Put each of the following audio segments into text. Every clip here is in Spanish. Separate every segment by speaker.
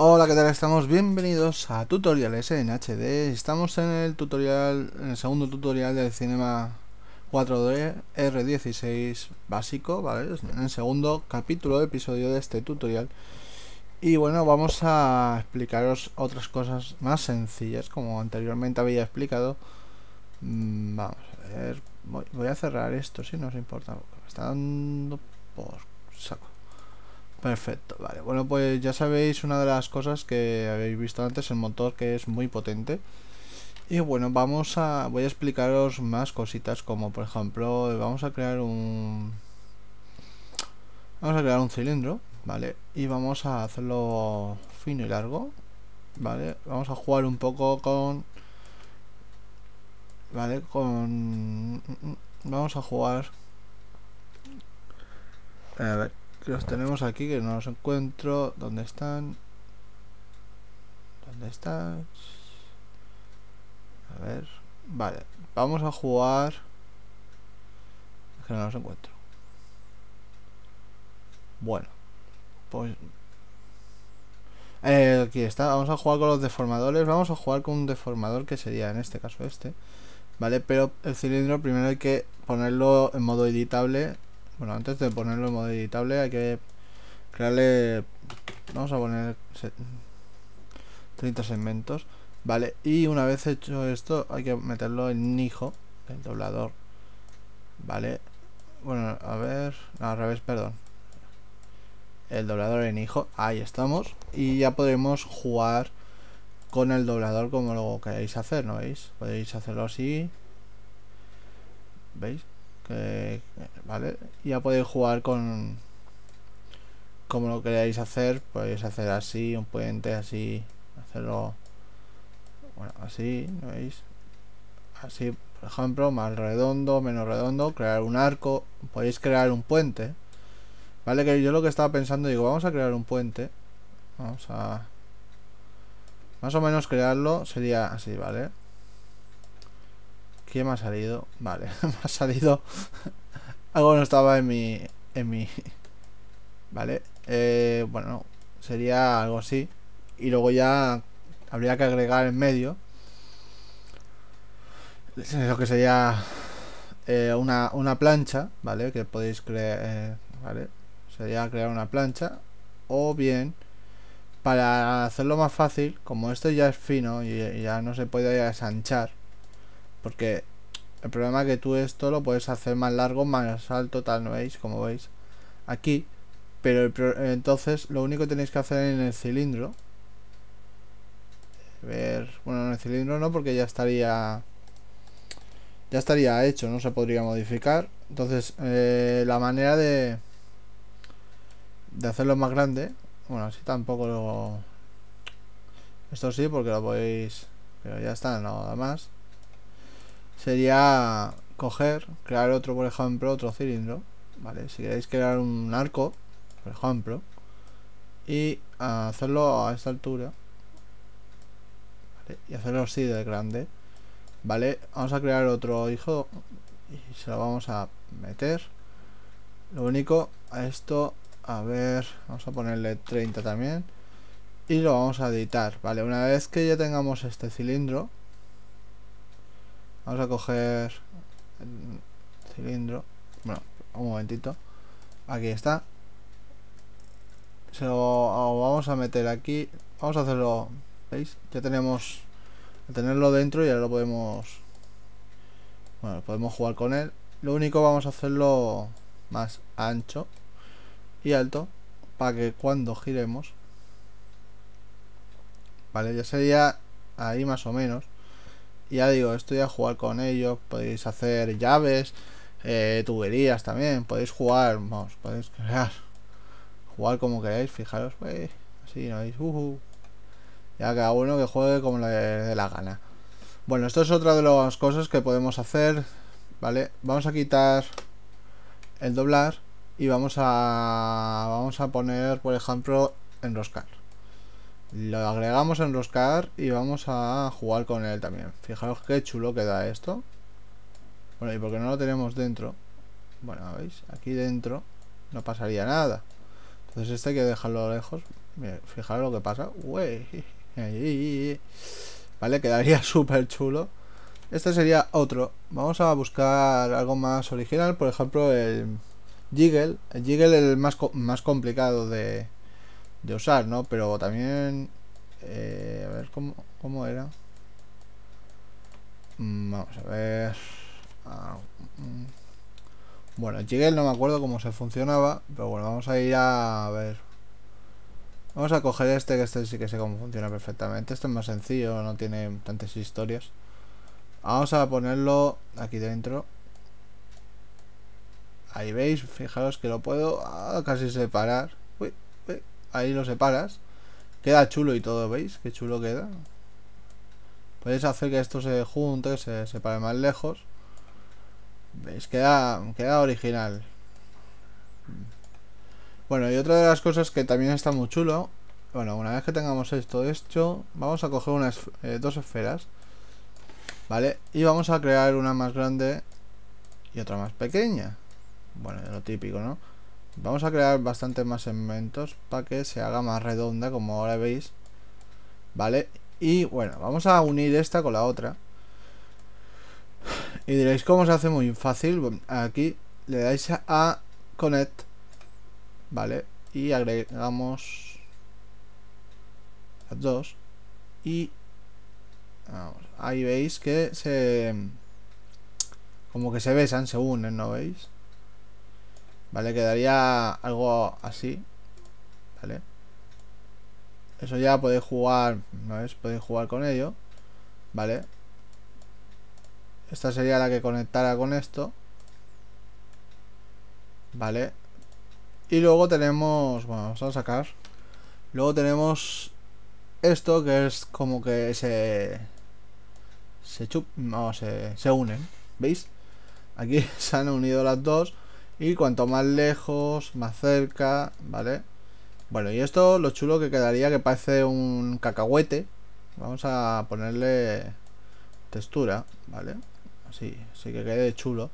Speaker 1: Hola, ¿qué tal? Estamos bienvenidos a Tutoriales en HD. Estamos en el tutorial, en el segundo tutorial del Cinema 4D R16 básico, ¿vale? En el segundo capítulo, episodio de este tutorial. Y bueno, vamos a explicaros otras cosas más sencillas, como anteriormente había explicado. Mm, vamos a ver, voy, voy a cerrar esto, si no os importa. Me está dando por saco. Perfecto, vale. Bueno, pues ya sabéis una de las cosas que habéis visto antes, el motor que es muy potente. Y bueno, vamos a voy a explicaros más cositas como por ejemplo, vamos a crear un vamos a crear un cilindro, ¿vale? Y vamos a hacerlo fino y largo, ¿vale? Vamos a jugar un poco con ¿vale? Con vamos a jugar a ver los tenemos aquí, que no los encuentro. ¿Dónde están? ¿Dónde están? A ver. Vale, vamos a jugar. que no los encuentro. Bueno, pues... Eh, aquí está, vamos a jugar con los deformadores. Vamos a jugar con un deformador que sería en este caso este. Vale, pero el cilindro primero hay que ponerlo en modo editable bueno, antes de ponerlo en modo editable hay que crearle... Vamos a poner 30 segmentos. Vale, y una vez hecho esto hay que meterlo en hijo, el doblador. Vale. Bueno, a ver... al revés, perdón. El doblador en hijo. Ahí estamos. Y ya podemos jugar con el doblador como lo queráis hacer, ¿no veis? Podéis hacerlo así. ¿Veis? vale ya podéis jugar con como lo queráis hacer podéis hacer así un puente así hacerlo bueno así veis así por ejemplo más redondo menos redondo crear un arco podéis crear un puente vale que yo lo que estaba pensando digo vamos a crear un puente vamos a más o menos crearlo sería así vale ¿Qué me ha salido? Vale, me ha salido... Algo no estaba en mi... En mi... Vale. Eh, bueno, sería algo así. Y luego ya habría que agregar en medio. Lo que sería eh, una, una, plancha, ¿vale? Que podéis crear, eh, ¿vale? Sería crear una plancha. O bien, para hacerlo más fácil, como esto ya es fino y, y ya no se puede ensanchar, porque el problema es que tú esto lo puedes hacer más largo, más alto, tal, ¿no veis? Como veis aquí. Pero entonces lo único que tenéis que hacer en el cilindro. Eh, ver, bueno, en el cilindro no, porque ya estaría ya estaría hecho, no se podría modificar. Entonces, eh, la manera de de hacerlo más grande, bueno, así tampoco lo... Esto sí, porque lo podéis... Pero ya está, nada más sería coger, crear otro, por ejemplo, otro cilindro, ¿vale? Si queréis crear un arco, por ejemplo, y hacerlo a esta altura, Y hacerlo así de grande, ¿vale? Vamos a crear otro hijo y se lo vamos a meter. Lo único, a esto, a ver, vamos a ponerle 30 también. Y lo vamos a editar, ¿vale? Una vez que ya tengamos este cilindro, Vamos a coger el cilindro. Bueno, un momentito. Aquí está. Se lo vamos a meter aquí. Vamos a hacerlo. ¿Veis? Ya tenemos. tenerlo dentro y lo podemos. Bueno, podemos jugar con él. Lo único vamos a hacerlo más ancho y alto para que cuando giremos. Vale, ya sería ahí más o menos ya digo, estoy a jugar con ellos, podéis hacer llaves, eh, tuberías también, podéis jugar, vamos, podéis crear, jugar como queráis, fijaros, eh, así no veis, ya cada uno que juegue como le dé la gana. Bueno, esto es otra de las cosas que podemos hacer, ¿vale? Vamos a quitar el doblar y vamos a, vamos a poner, por ejemplo, enroscar. Lo agregamos a enroscar y vamos a jugar con él también. Fijaros qué chulo queda esto. Bueno, y porque no lo tenemos dentro. Bueno, ¿veis? Aquí dentro no pasaría nada. Entonces este hay que dejarlo lejos. fijaros lo que pasa. Uy. Vale, quedaría súper chulo. Este sería otro. Vamos a buscar algo más original. Por ejemplo, el Jiggle. El Jiggle el más, más complicado de, de usar, ¿no? Pero también... Eh, a ver, ¿cómo, cómo era? Mm, vamos a ver... Ah, mm. Bueno, Bueno, Jiggle no me acuerdo cómo se funcionaba, pero bueno, vamos a ir a, ver. Vamos a coger este, que este sí que sé cómo funciona perfectamente. Este es más sencillo, no tiene tantas historias. Vamos a ponerlo aquí dentro. Ahí veis, fijaros que lo puedo ah, casi separar. Ahí lo separas. Queda chulo y todo, ¿veis? Qué chulo queda. Podéis hacer que esto se junte, se separe más lejos. ¿Veis? Queda, queda original. Bueno, y otra de las cosas que también está muy chulo. Bueno, una vez que tengamos esto hecho, vamos a coger unas eh, dos esferas. ¿Vale? Y vamos a crear una más grande y otra más pequeña. Bueno, lo típico, ¿no? Vamos a crear bastantes más segmentos para que se haga más redonda, como ahora veis. ¿Vale? Y bueno, vamos a unir esta con la otra. Y diréis, ¿cómo se hace? Muy fácil. Aquí le dais a Connect. ¿Vale? Y agregamos las dos. Y ahí veis que se... Como que se besan, se unen, ¿no veis? Vale, quedaría algo así Vale Eso ya podéis jugar ¿No es? Podéis jugar con ello Vale Esta sería la que conectara con esto Vale Y luego tenemos Bueno, vamos a sacar Luego tenemos esto que es como que se se chup, no, se, se unen, ¿veis? Aquí se han unido las dos y cuanto más lejos, más cerca, ¿vale? Bueno, y esto lo chulo que quedaría que parece un cacahuete. Vamos a ponerle textura, ¿vale? Así, así que quede chulo.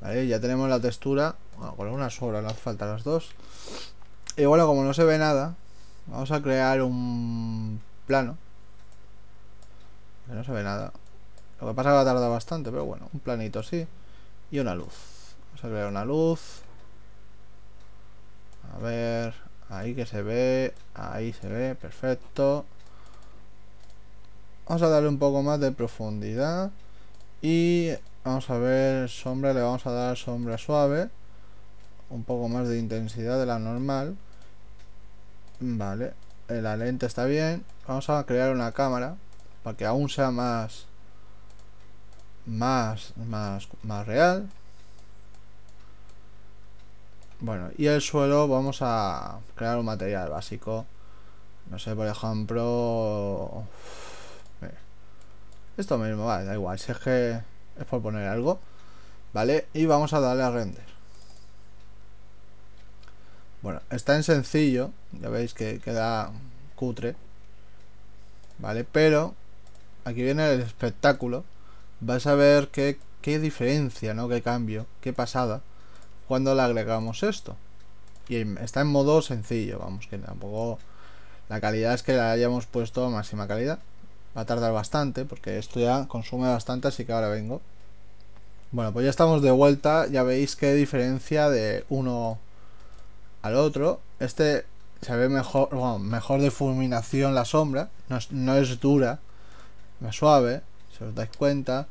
Speaker 1: ¿Vale? Ya tenemos la textura. Bueno, con una sobra, nos faltan las dos. Y bueno, como no se ve nada, vamos a crear un plano. Que no se ve nada. Lo que pasa es que va a tardar bastante, pero bueno, un planito sí Y una luz se una luz. A ver, ahí que se ve, ahí se ve, perfecto. Vamos a darle un poco más de profundidad. Y vamos a ver, sombra, le vamos a dar sombra suave. Un poco más de intensidad de la normal. Vale, eh, la lente está bien. Vamos a crear una cámara para que aún sea más más, más, más real bueno, y el suelo vamos a crear un material básico. No sé, por ejemplo... Eh, esto mismo, vale, da igual. Si es que es por poner algo. ¿Vale? Y vamos a darle a render. Bueno, está en sencillo. Ya veis que queda cutre. ¿Vale? Pero aquí viene el espectáculo. Vas a ver qué, qué diferencia, ¿no? Qué cambio, qué pasada cuando le agregamos esto. Y está en modo sencillo, vamos, que tampoco... La calidad es que la hayamos puesto a máxima calidad. Va a tardar bastante, porque esto ya consume bastante, así que ahora vengo. Bueno, pues ya estamos de vuelta. Ya veis qué diferencia de uno al otro. Este se ve mejor, bueno, mejor de fulminación la sombra. No es, es dura, más suave, si os dais cuenta.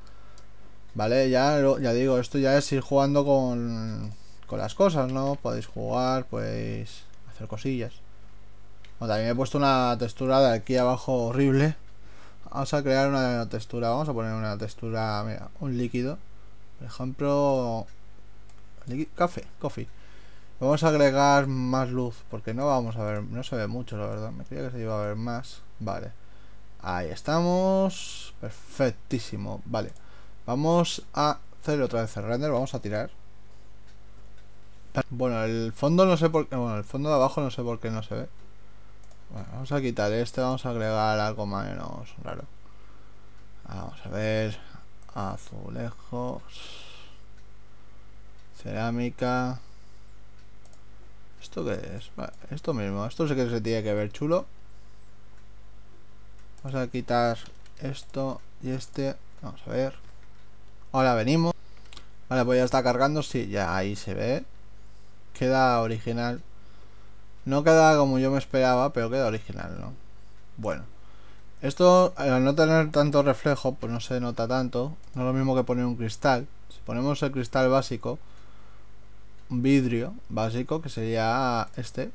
Speaker 1: Vale, ya, ya digo, esto ya es ir jugando con con las cosas, ¿no? Podéis jugar, podéis pues, hacer cosillas. Bueno, también he puesto una textura de aquí abajo horrible. Vamos a crear una textura, vamos a poner una textura, mira, un líquido. Por ejemplo, café, coffee. Vamos a agregar más luz, porque no vamos a ver, no se ve mucho, la verdad. Me creía que se iba a ver más. Vale. Ahí estamos. Perfectísimo. Vale. Vamos a hacer otra vez el render, vamos a tirar. Bueno, el fondo no sé por qué. Bueno, el fondo de abajo no sé por qué no se ve. vamos a quitar este, vamos a agregar algo menos raro. Vamos a ver. Azulejos. Cerámica. ¿Esto qué es? esto mismo. Esto sé que se tiene que ver chulo. Vamos a quitar esto y este. Vamos a ver. Ahora venimos. Vale, pues ya está cargando. Sí, ya ahí se ve. Queda original. No queda como yo me esperaba, pero queda original, ¿no? Bueno. Esto, eh, al no tener tanto reflejo, pues no se nota tanto. No es lo mismo que poner un cristal. Si ponemos el cristal básico, un vidrio básico, que sería este,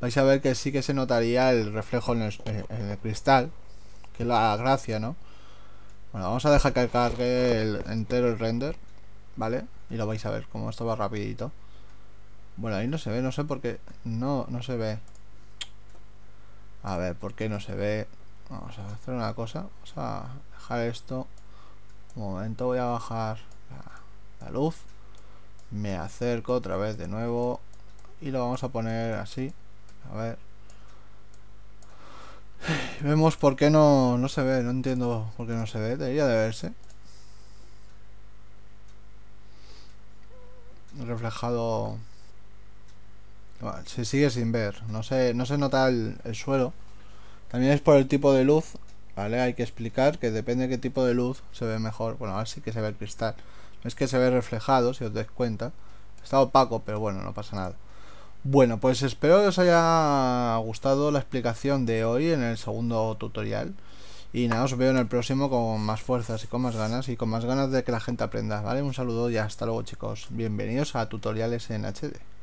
Speaker 1: vais a ver que sí que se notaría el reflejo en el, eh, cristal, que es la gracia, ¿no? Bueno, vamos a dejar que cargue el, entero el render, ¿vale? Y lo vais a ver, como esto va rapidito. Bueno, ahí no se ve, no sé por qué. No, no se ve. A ver, ¿por qué no se ve? Vamos a hacer una cosa. Vamos a dejar esto. Un momento, voy a bajar la, luz. Me acerco otra vez de nuevo. Y lo vamos a poner así. A ver. Vemos por qué no, no se ve. No entiendo por qué no se ve. Debería de verse. Reflejado se sigue sin ver. No se, no se nota el, suelo. También es por el tipo de luz. ¿Vale? Hay que explicar que depende de qué tipo de luz se ve mejor. Bueno, ahora sí que se ve el cristal. Es que se ve reflejado, si os dais cuenta. Está opaco, pero bueno, no pasa nada. Bueno, pues espero que os haya gustado la explicación de hoy en el segundo tutorial. Y nada, os veo en el próximo con más fuerzas y con más ganas y con más ganas de que la gente aprenda, ¿vale? Un saludo y hasta luego chicos. Bienvenidos a Tutoriales en HD.